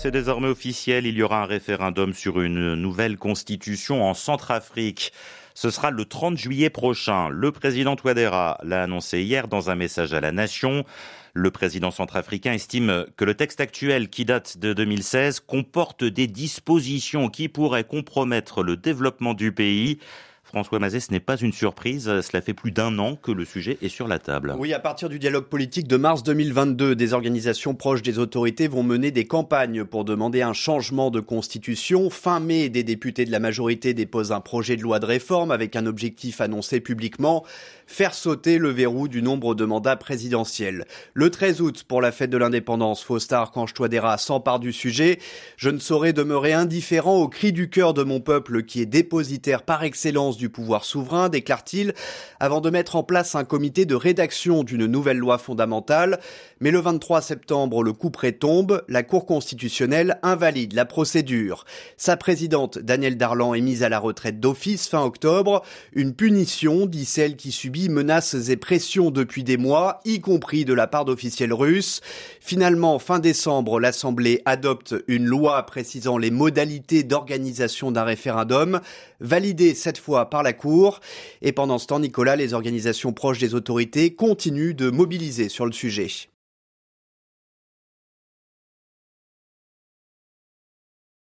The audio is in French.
C'est désormais officiel, il y aura un référendum sur une nouvelle constitution en Centrafrique. Ce sera le 30 juillet prochain. Le président Ouadéra l'a annoncé hier dans un message à la nation. Le président centrafricain estime que le texte actuel, qui date de 2016, comporte des dispositions qui pourraient compromettre le développement du pays. François Mazet, ce n'est pas une surprise. Cela fait plus d'un an que le sujet est sur la table. Oui, à partir du dialogue politique de mars 2022, des organisations proches des autorités vont mener des campagnes pour demander un changement de constitution. Fin mai, des députés de la majorité déposent un projet de loi de réforme avec un objectif annoncé publiquement faire sauter le verrou du nombre de mandats présidentiels. Le 13 août, pour la fête de l'indépendance, Faustar canche sans s'empare du sujet. Je ne saurais demeurer indifférent au cri du cœur de mon peuple qui est dépositaire par excellence du pouvoir souverain, déclare-t-il, avant de mettre en place un comité de rédaction d'une nouvelle loi fondamentale. Mais le 23 septembre, le coup près tombe, la Cour constitutionnelle invalide la procédure. Sa présidente, Danielle Darlan, est mise à la retraite d'office fin octobre, une punition, dit celle qui subit menaces et pressions depuis des mois, y compris de la part d'officiels russes. Finalement, fin décembre, l'Assemblée adopte une loi précisant les modalités d'organisation d'un référendum, validée cette fois par la Cour. Et pendant ce temps, Nicolas, les organisations proches des autorités continuent de mobiliser sur le sujet.